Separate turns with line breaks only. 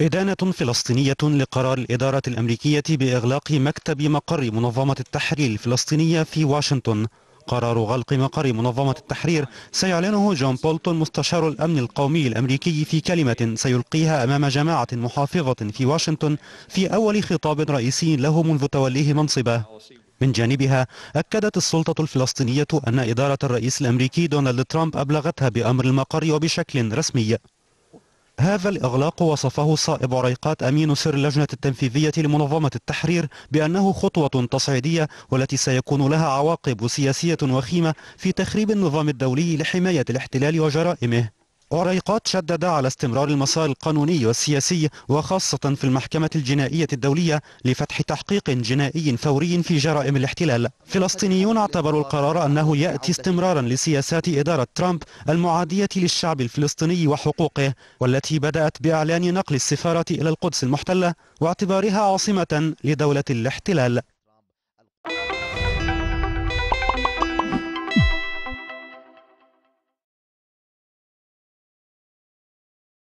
إدانة فلسطينية لقرار الإدارة الأمريكية بإغلاق مكتب مقر منظمة التحرير الفلسطينية في واشنطن قرار غلق مقر منظمة التحرير سيعلنه جون بولتون مستشار الأمن القومي الأمريكي في كلمة سيلقيها أمام جماعة محافظة في واشنطن في أول خطاب رئيسي له منذ توليه منصبه من جانبها أكدت السلطة الفلسطينية أن إدارة الرئيس الأمريكي دونالد ترامب أبلغتها بأمر المقر وبشكل رسمي هذا الإغلاق وصفه صائب عريقات أمين سر اللجنة التنفيذية لمنظمة التحرير بأنه خطوة تصعيدية والتي سيكون لها عواقب سياسية وخيمة في تخريب النظام الدولي لحماية الاحتلال وجرائمه عريقات شدد على استمرار المسار القانوني والسياسي وخاصة في المحكمة الجنائية الدولية لفتح تحقيق جنائي فوري في جرائم الاحتلال فلسطينيون اعتبروا القرار أنه يأتي استمرارا لسياسات إدارة ترامب المعادية للشعب الفلسطيني وحقوقه والتي بدأت بإعلان نقل السفارة إلى القدس المحتلة واعتبارها عاصمة لدولة الاحتلال